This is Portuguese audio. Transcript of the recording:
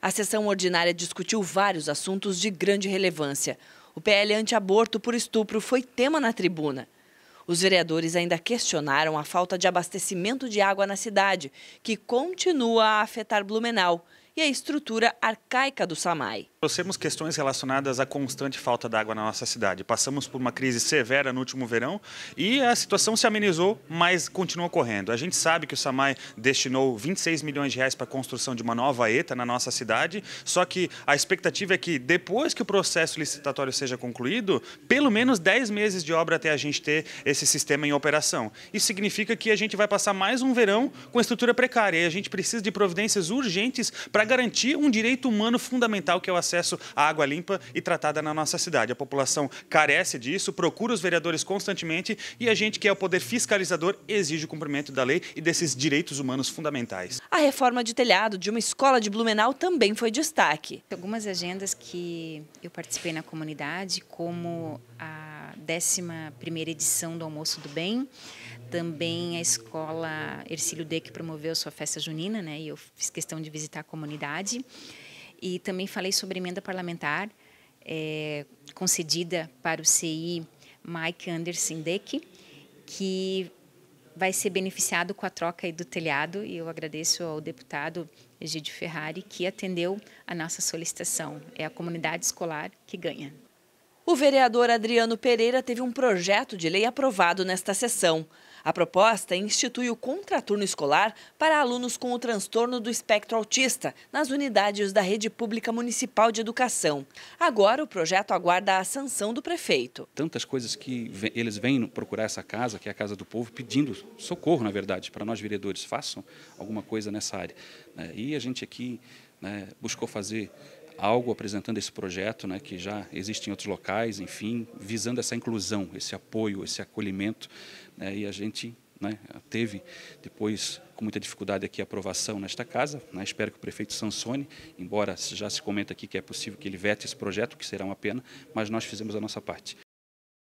A sessão ordinária discutiu vários assuntos de grande relevância. O PL anti-aborto por estupro foi tema na tribuna. Os vereadores ainda questionaram a falta de abastecimento de água na cidade, que continua a afetar Blumenau, e a estrutura arcaica do SAMAI. Trouxemos questões relacionadas à constante falta d'água na nossa cidade. Passamos por uma crise severa no último verão e a situação se amenizou, mas continua ocorrendo. A gente sabe que o SAMAI destinou 26 milhões de reais para a construção de uma nova ETA na nossa cidade, só que a expectativa é que depois que o processo licitatório seja concluído, pelo menos 10 meses de obra até a gente ter esse sistema em operação. Isso significa que a gente vai passar mais um verão com estrutura precária e a gente precisa de providências urgentes para garantir um direito humano fundamental que é o acesso acesso à água limpa e tratada na nossa cidade. A população carece disso, procura os vereadores constantemente e a gente, que é o poder fiscalizador, exige o cumprimento da lei e desses direitos humanos fundamentais. A reforma de telhado de uma escola de Blumenau também foi destaque. Algumas agendas que eu participei na comunidade, como a 11ª edição do Almoço do Bem, também a escola Ercílio D, que promoveu sua festa junina, né, e eu fiz questão de visitar a comunidade e também falei sobre emenda parlamentar é, concedida para o CI Mike Anderson Deck, que vai ser beneficiado com a troca do telhado e eu agradeço ao deputado Egídio Ferrari que atendeu a nossa solicitação. É a comunidade escolar que ganha. O vereador Adriano Pereira teve um projeto de lei aprovado nesta sessão. A proposta institui o contraturno escolar para alunos com o transtorno do espectro autista nas unidades da rede pública municipal de educação. Agora o projeto aguarda a sanção do prefeito. Tantas coisas que eles vêm procurar essa casa, que é a casa do povo, pedindo socorro, na verdade, para nós vereadores, façam alguma coisa nessa área. Né, e a gente aqui né, buscou fazer algo apresentando esse projeto, né, que já existe em outros locais, enfim, visando essa inclusão, esse apoio, esse acolhimento, né, e a gente né, teve depois com muita dificuldade aqui a aprovação nesta casa. Né, espero que o prefeito sancione, embora já se comenta aqui que é possível que ele vete esse projeto, que será uma pena, mas nós fizemos a nossa parte.